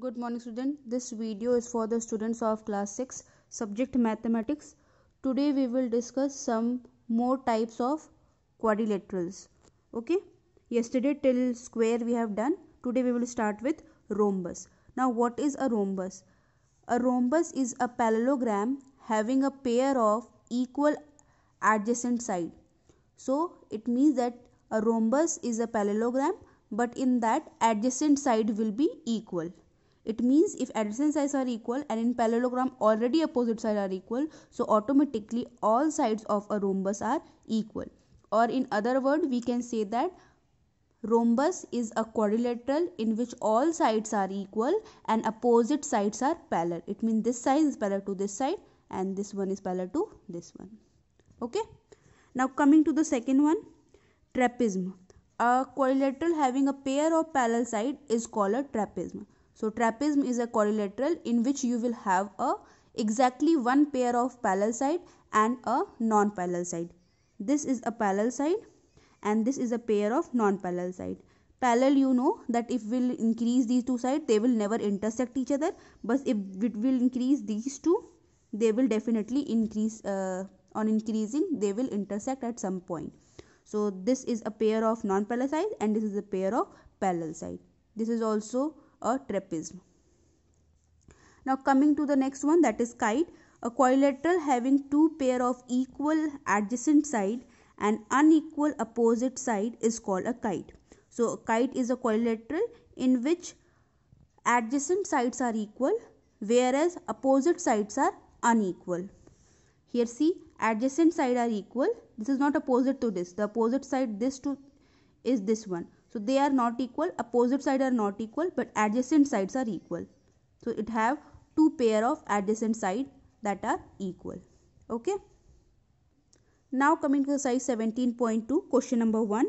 good morning student this video is for the students of class 6 subject mathematics today we will discuss some more types of quadrilaterals okay yesterday till square we have done today we will start with rhombus now what is a rhombus a rhombus is a parallelogram having a pair of equal adjacent side so it means that a rhombus is a parallelogram but in that adjacent side will be equal it means if adjacent sides are equal and in parallelogram already opposite sides are equal, so automatically all sides of a rhombus are equal. Or in other word, we can say that rhombus is a quadrilateral in which all sides are equal and opposite sides are parallel. It means this side is parallel to this side and this one is parallel to this one. Okay. Now coming to the second one, trapezium. A quadrilateral having a pair of parallel sides is called a trapezium. So trapezium is a quadrilateral in which you will have a exactly one pair of parallel side and a non-parallel side. This is a parallel side and this is a pair of non-parallel side. Parallel you know that if we will increase these two sides they will never intersect each other but if we will increase these two they will definitely increase uh, on increasing they will intersect at some point. So this is a pair of non-parallel side and this is a pair of parallel side. This is also a trapezium. Now coming to the next one that is kite. A quadrilateral having two pair of equal adjacent side and unequal opposite side is called a kite. So a kite is a quadrilateral in which adjacent sides are equal whereas opposite sides are unequal. Here see adjacent side are equal. This is not opposite to this. The opposite side this to is this one. So they are not equal, opposite side are not equal but adjacent sides are equal. So it have two pair of adjacent side that are equal. Okay. Now coming to the size 17.2 question number 1.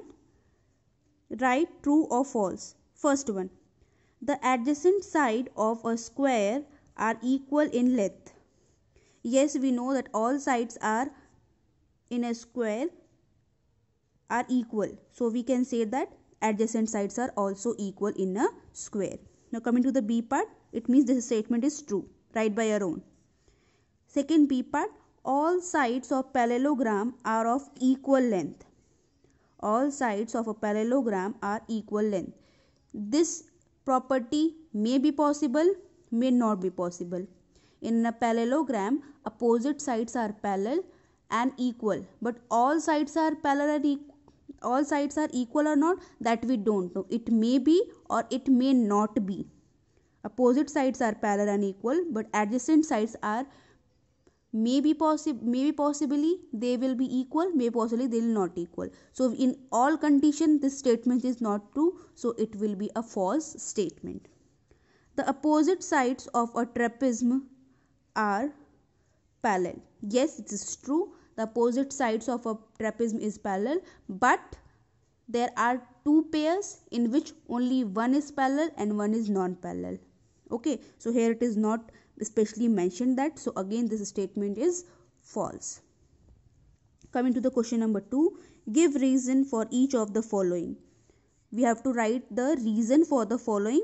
Write true or false. First one. The adjacent side of a square are equal in length. Yes, we know that all sides are in a square are equal. So we can say that adjacent sides are also equal in a square. Now coming to the B part, it means this statement is true, right by your own. Second B part, all sides of parallelogram are of equal length. All sides of a parallelogram are equal length. This property may be possible, may not be possible. In a parallelogram, opposite sides are parallel and equal, but all sides are parallel and equal all sides are equal or not that we don't know it may be or it may not be opposite sides are parallel and equal but adjacent sides are be possible maybe possibly they will be equal may possibly they will not equal so in all condition this statement is not true so it will be a false statement the opposite sides of a trapezium are parallel yes it is true the opposite sides of a trapezium is parallel but there are two pairs in which only one is parallel and one is non-parallel okay so here it is not especially mentioned that so again this statement is false coming to the question number 2 give reason for each of the following we have to write the reason for the following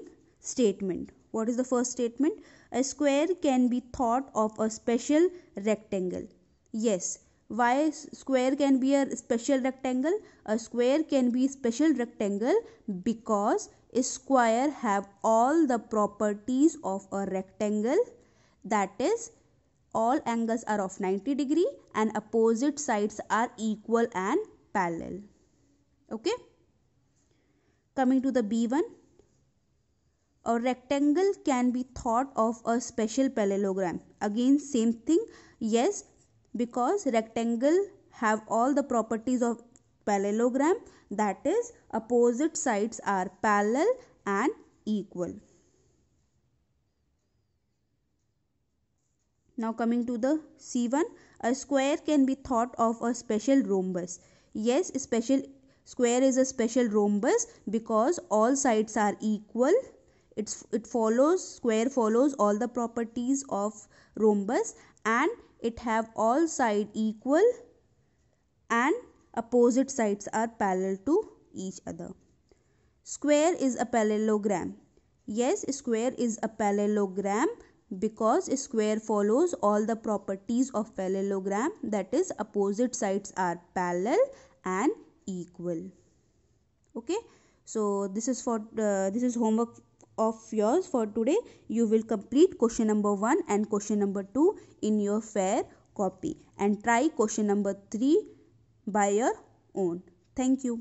statement what is the first statement a square can be thought of a special rectangle yes why square can be a special rectangle a square can be special rectangle because a square have all the properties of a rectangle that is all angles are of 90 degree and opposite sides are equal and parallel okay coming to the b1 a rectangle can be thought of a special parallelogram again same thing yes because rectangle have all the properties of parallelogram that is opposite sides are parallel and equal. Now coming to the C1, a square can be thought of a special rhombus. Yes, special square is a special rhombus because all sides are equal. It's, it follows, square follows all the properties of rhombus and it have all side equal and opposite sides are parallel to each other. Square is a parallelogram. Yes, square is a parallelogram because square follows all the properties of parallelogram that is opposite sides are parallel and equal. Okay. So this is for uh, this is homework of yours for today. You will complete question number 1 and question number 2 in your fair copy and try question number 3 by your own. Thank you.